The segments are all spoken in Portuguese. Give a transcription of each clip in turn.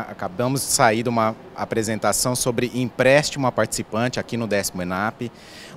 Acabamos de sair de uma apresentação sobre empréstimo a participante aqui no décimo ENAP.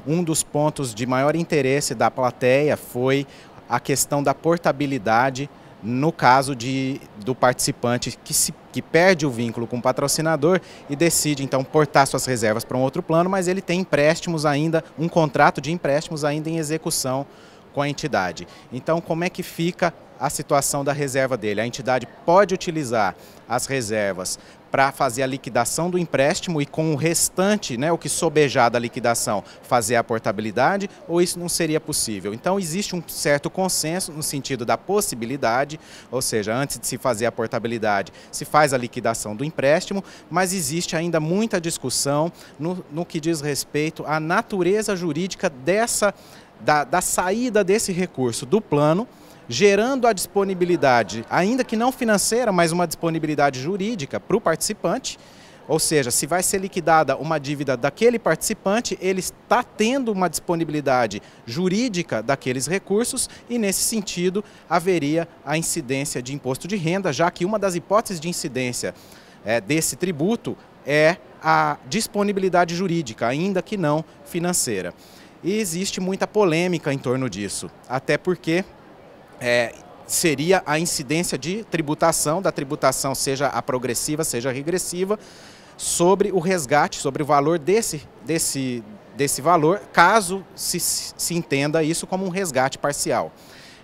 Um dos pontos de maior interesse da plateia foi a questão da portabilidade no caso de, do participante que, se, que perde o vínculo com o patrocinador e decide então portar suas reservas para um outro plano, mas ele tem empréstimos ainda, um contrato de empréstimos ainda em execução com a entidade. Então, como é que fica a situação da reserva dele. A entidade pode utilizar as reservas para fazer a liquidação do empréstimo e com o restante, né, o que sobejar da liquidação, fazer a portabilidade, ou isso não seria possível? Então existe um certo consenso no sentido da possibilidade, ou seja, antes de se fazer a portabilidade, se faz a liquidação do empréstimo, mas existe ainda muita discussão no, no que diz respeito à natureza jurídica dessa da, da saída desse recurso do plano gerando a disponibilidade, ainda que não financeira, mas uma disponibilidade jurídica para o participante. Ou seja, se vai ser liquidada uma dívida daquele participante, ele está tendo uma disponibilidade jurídica daqueles recursos e, nesse sentido, haveria a incidência de imposto de renda, já que uma das hipóteses de incidência é, desse tributo é a disponibilidade jurídica, ainda que não financeira. E existe muita polêmica em torno disso, até porque é, seria a incidência de tributação, da tributação seja a progressiva, seja a regressiva, sobre o resgate, sobre o valor desse, desse, desse valor, caso se, se entenda isso como um resgate parcial.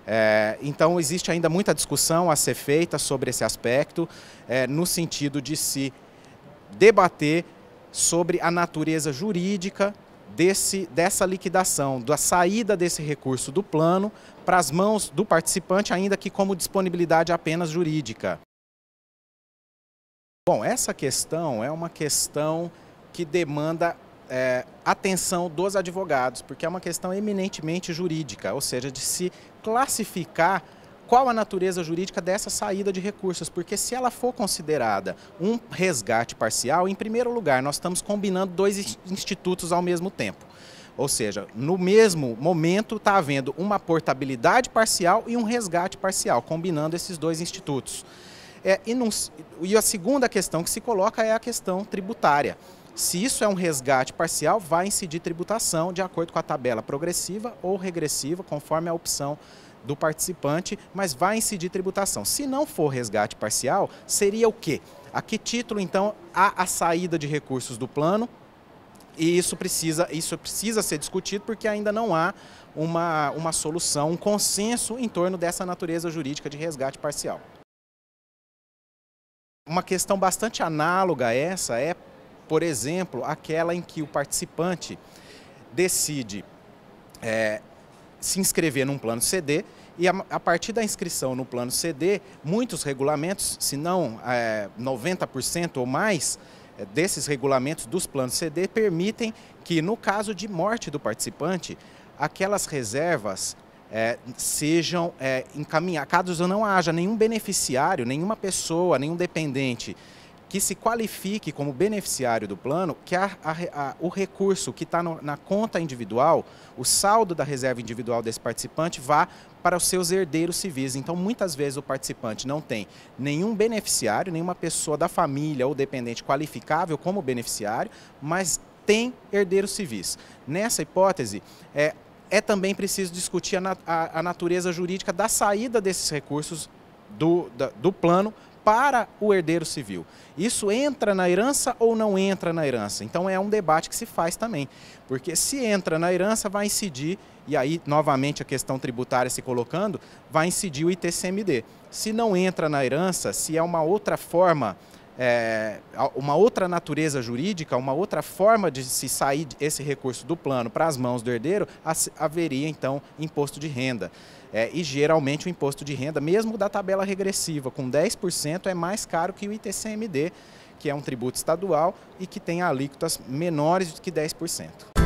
É, então, existe ainda muita discussão a ser feita sobre esse aspecto, é, no sentido de se debater sobre a natureza jurídica desse, dessa liquidação, da saída desse recurso do plano para as mãos do participante, ainda que como disponibilidade apenas jurídica. Bom, essa questão é uma questão que demanda é, atenção dos advogados, porque é uma questão eminentemente jurídica, ou seja, de se classificar qual a natureza jurídica dessa saída de recursos, porque se ela for considerada um resgate parcial, em primeiro lugar, nós estamos combinando dois institutos ao mesmo tempo. Ou seja, no mesmo momento está havendo uma portabilidade parcial e um resgate parcial, combinando esses dois institutos. É, e, e a segunda questão que se coloca é a questão tributária. Se isso é um resgate parcial, vai incidir tributação de acordo com a tabela progressiva ou regressiva, conforme a opção do participante, mas vai incidir tributação. Se não for resgate parcial, seria o quê? A que título, então, há a saída de recursos do plano? E isso precisa, isso precisa ser discutido porque ainda não há uma, uma solução, um consenso em torno dessa natureza jurídica de resgate parcial. Uma questão bastante análoga a essa é, por exemplo, aquela em que o participante decide é, se inscrever num plano CD e a, a, partir da inscrição no plano CD, muitos regulamentos, se não é, eh, 90% ou mais, é, desses regulamentos dos planos CD permitem que, no caso de morte do participante, aquelas reservas é, sejam encaminhadas, caso não haja nenhum beneficiário, nenhuma pessoa, nenhum dependente que se qualifique como beneficiário do plano, que a, a, a, o recurso que está na conta individual, o saldo da reserva individual desse participante, vá para os seus herdeiros civis. Então, muitas vezes o participante não tem nenhum beneficiário, nenhuma pessoa da família ou dependente qualificável como beneficiário, mas tem herdeiros civis. Nessa hipótese, é, é também preciso discutir a, a natureza jurídica da saída desses recursos do, da, do plano para o herdeiro civil. Isso entra na herança ou não entra na herança? Então é um debate que se faz também, porque se entra na herança vai incidir e aí novamente a questão tributária se colocando, vai incidir o ITCMD. Se não entra na herança, se é uma outra forma é, uma outra natureza jurídica, uma outra forma de se sair esse recurso do plano para as mãos do herdeiro, haveria então imposto de renda. É, e geralmente o imposto de renda, mesmo da tabela regressiva, com 10%, é mais caro que o ITCMD, que é um tributo estadual e que tem alíquotas menores do que 10%.